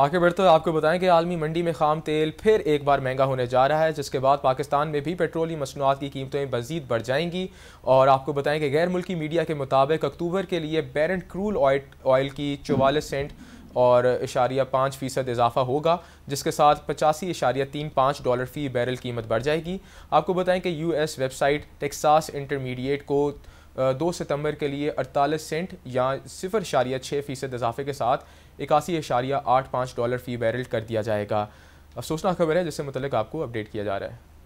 आगे बढ़ते हुए आपको बताएं कि आलमी मंडी में खाम तेल फिर एक बार महंगा होने जा रहा है जिसके बाद पाकिस्तान में भी पेट्रोली मसनूआत की कीमतें मजीद बढ़ जाएंगी और आपको बताएं कि गैर मुल्की मीडिया के मुताबिक अक्टूबर के लिए बैरन क्रूल ऑयल की चौवालीस सेंट और इशारिया पाँच फ़ीसद इजाफा होगा जिसके साथ पचासी इशारिया तीन पाँच डॉलर फ़ी बैरल कीमत बढ़ जाएगी आपको बताएँ कि एस वेबसाइट टेक्सास इंटरमीडिएट को दो सितंबर के लिए अड़तालीस सेंट या सिफर शारिया छः फ़ीसद इजाफे के साथ इक्यासी अशारिया आठ पाँच डॉलर फ़ी बैरल कर दिया जाएगा अफसोसनाक खबर है जिससे मतलब आपको अपडेट किया जा रहा है